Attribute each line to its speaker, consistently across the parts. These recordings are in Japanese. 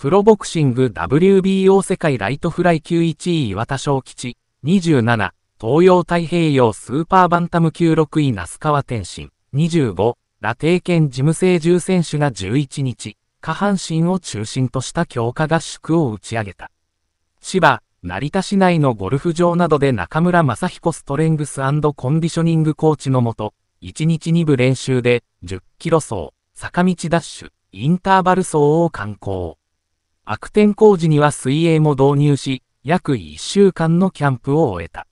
Speaker 1: プロボクシング WBO 世界ライトフライ級1位岩田小吉、27、東洋太平洋スーパーバンタム級6位那須川天心、25、ラテイン事務制重選手が11日、下半身を中心とした強化合宿を打ち上げた。芝、成田市内のゴルフ場などで中村正彦ストレングスコンディショニングコーチのもと、1日2部練習で10キロ走、坂道ダッシュ、インターバル走を観光。悪天候時には水泳も導入し、約1週間のキャンプを終えた。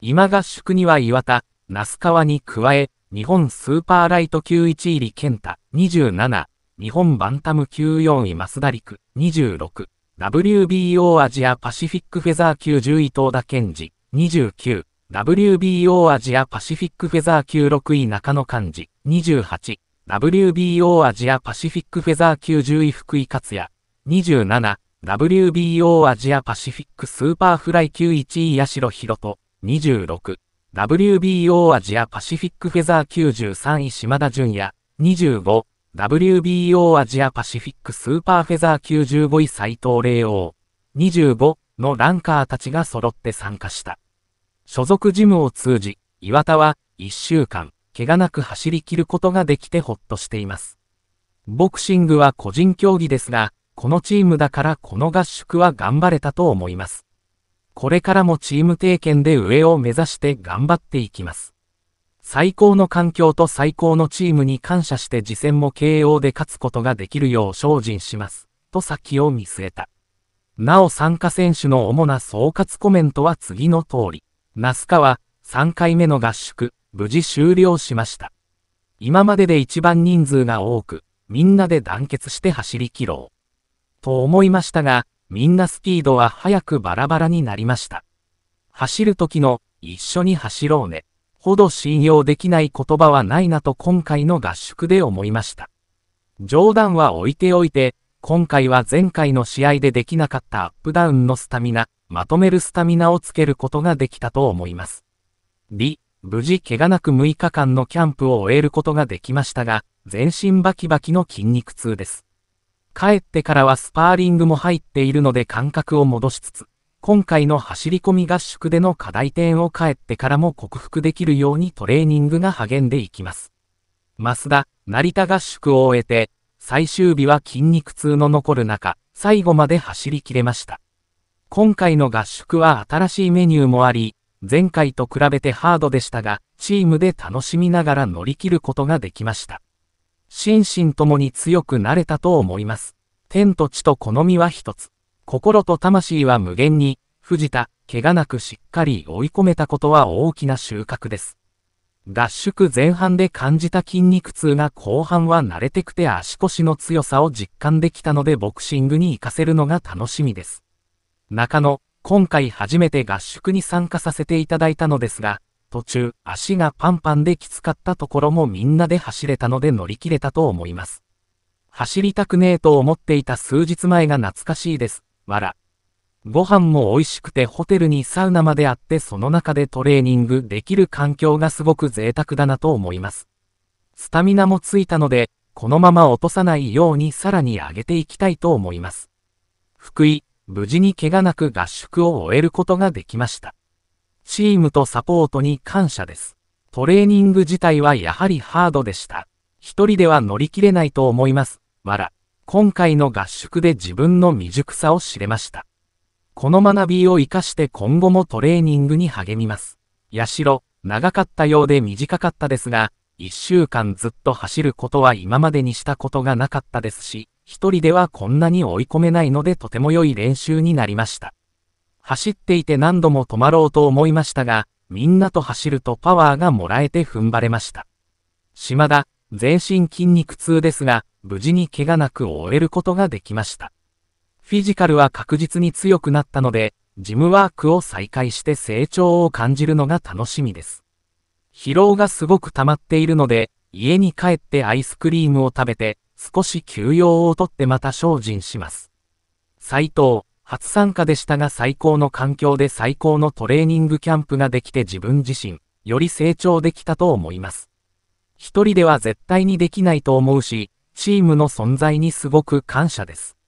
Speaker 1: 今合宿には岩田、那須川に加え、日本スーパーライト級1入り健太27、日本バンタム級4位増田陸26、WBO アジアパシフィックフェザー級10位東田健二29、WBO アジアパシフィックフェザー級6位中野幹二、28、WBO アジアパシフィックフェザー級10位福井克也27、WBO アジアパシフィックスーパーフライ級1位八代博人、26、WBO アジアパシフィックフェザー93位島田淳也、25、WBO アジアパシフィックスーパーフェザー95位斎藤玲王、25のランカーたちが揃って参加した。所属ジムを通じ、岩田は1週間、怪我なく走り切ることができてほっとしています。ボクシングは個人競技ですが、このチームだからこの合宿は頑張れたと思います。これからもチーム経験で上を目指して頑張っていきます。最高の環境と最高のチームに感謝して次戦も慶応で勝つことができるよう精進します。と先を見据えた。なお参加選手の主な総括コメントは次の通り。ナスカは3回目の合宿、無事終了しました。今までで一番人数が多く、みんなで団結して走り切ろう。と思いましたが、みんなスピードは早くバラバラになりました。走る時の、一緒に走ろうね、ほど信用できない言葉はないなと今回の合宿で思いました。冗談は置いておいて、今回は前回の試合でできなかったアップダウンのスタミナ、まとめるスタミナをつけることができたと思います。D、無事怪我なく6日間のキャンプを終えることができましたが、全身バキバキの筋肉痛です。帰ってからはスパーリングも入っているので感覚を戻しつつ、今回の走り込み合宿での課題点を帰ってからも克服できるようにトレーニングが励んでいきます。増田、成田合宿を終えて、最終日は筋肉痛の残る中、最後まで走り切れました。今回の合宿は新しいメニューもあり、前回と比べてハードでしたが、チームで楽しみながら乗り切ることができました。心身ともに強くなれたと思います。天と地と好みは一つ。心と魂は無限に、藤田、怪我なくしっかり追い込めたことは大きな収穫です。合宿前半で感じた筋肉痛が後半は慣れてくて足腰の強さを実感できたのでボクシングに活かせるのが楽しみです。中野、今回初めて合宿に参加させていただいたのですが、途中、足がパンパンできつかったところもみんなで走れたので乗り切れたと思います。走りたくねえと思っていた数日前が懐かしいです。わら。ご飯も美味しくてホテルにサウナまであってその中でトレーニングできる環境がすごく贅沢だなと思います。スタミナもついたので、このまま落とさないようにさらに上げていきたいと思います。福井、無事に怪我なく合宿を終えることができました。チームとサポートに感謝です。トレーニング自体はやはりハードでした。一人では乗り切れないと思います。わら。今回の合宿で自分の未熟さを知れました。この学びを活かして今後もトレーニングに励みます。やしろ、長かったようで短かったですが、一週間ずっと走ることは今までにしたことがなかったですし、一人ではこんなに追い込めないのでとても良い練習になりました。走っていて何度も止まろうと思いましたが、みんなと走るとパワーがもらえて踏ん張れました。島田、全身筋肉痛ですが、無事に怪我なく終えることができました。フィジカルは確実に強くなったので、ジムワークを再開して成長を感じるのが楽しみです。疲労がすごく溜まっているので、家に帰ってアイスクリームを食べて、少し休養をとってまた精進します。斉藤、初参加でしたが最高の環境で最高のトレーニングキャンプができて自分自身、より成長できたと思います。一人では絶対にできないと思うし、チームの存在にすごく感謝です。